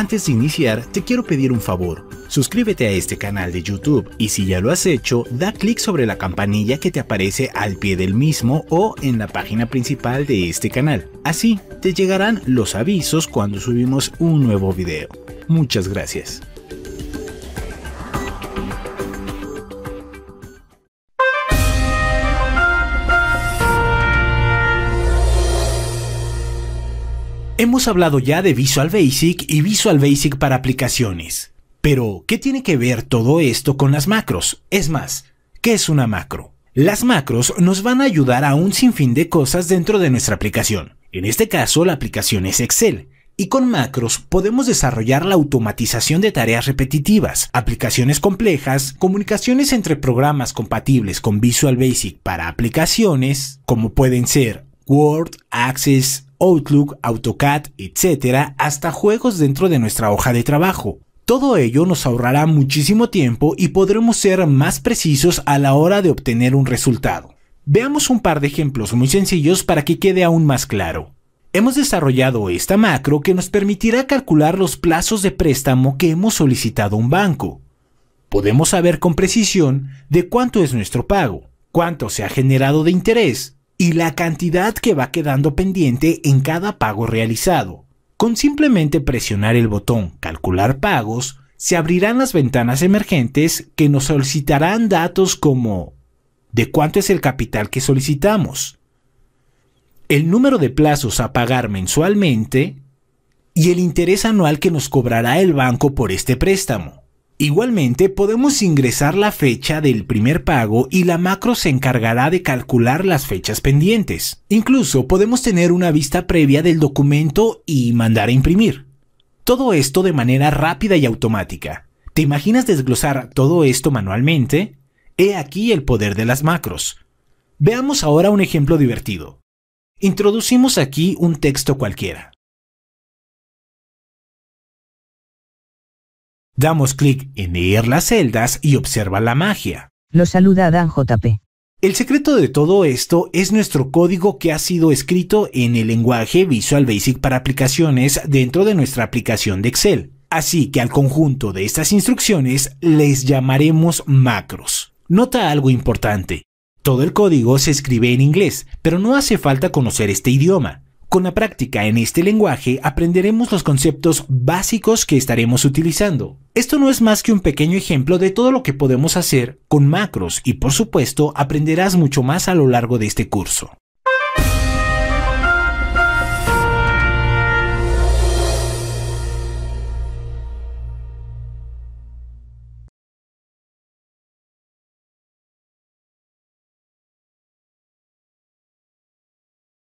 Antes de iniciar, te quiero pedir un favor. Suscríbete a este canal de YouTube y si ya lo has hecho, da clic sobre la campanilla que te aparece al pie del mismo o en la página principal de este canal. Así, te llegarán los avisos cuando subimos un nuevo video. Muchas gracias. Hemos hablado ya de Visual Basic y Visual Basic para aplicaciones. Pero, ¿qué tiene que ver todo esto con las macros? Es más, ¿qué es una macro? Las macros nos van a ayudar a un sinfín de cosas dentro de nuestra aplicación. En este caso, la aplicación es Excel. Y con macros podemos desarrollar la automatización de tareas repetitivas, aplicaciones complejas, comunicaciones entre programas compatibles con Visual Basic para aplicaciones, como pueden ser Word, Access, Outlook, AutoCAD, etc., hasta juegos dentro de nuestra hoja de trabajo. Todo ello nos ahorrará muchísimo tiempo y podremos ser más precisos a la hora de obtener un resultado. Veamos un par de ejemplos muy sencillos para que quede aún más claro. Hemos desarrollado esta macro que nos permitirá calcular los plazos de préstamo que hemos solicitado un banco. Podemos saber con precisión de cuánto es nuestro pago, cuánto se ha generado de interés, y la cantidad que va quedando pendiente en cada pago realizado. Con simplemente presionar el botón Calcular pagos, se abrirán las ventanas emergentes que nos solicitarán datos como de cuánto es el capital que solicitamos, el número de plazos a pagar mensualmente y el interés anual que nos cobrará el banco por este préstamo. Igualmente podemos ingresar la fecha del primer pago y la macro se encargará de calcular las fechas pendientes. Incluso podemos tener una vista previa del documento y mandar a imprimir. Todo esto de manera rápida y automática. ¿Te imaginas desglosar todo esto manualmente? He aquí el poder de las macros. Veamos ahora un ejemplo divertido. Introducimos aquí un texto cualquiera. Damos clic en leer las celdas y observa la magia. Lo saluda Dan JP. El secreto de todo esto es nuestro código que ha sido escrito en el lenguaje Visual Basic para aplicaciones dentro de nuestra aplicación de Excel. Así que al conjunto de estas instrucciones les llamaremos macros. Nota algo importante. Todo el código se escribe en inglés, pero no hace falta conocer este idioma. Con la práctica en este lenguaje aprenderemos los conceptos básicos que estaremos utilizando. Esto no es más que un pequeño ejemplo de todo lo que podemos hacer con macros y por supuesto aprenderás mucho más a lo largo de este curso.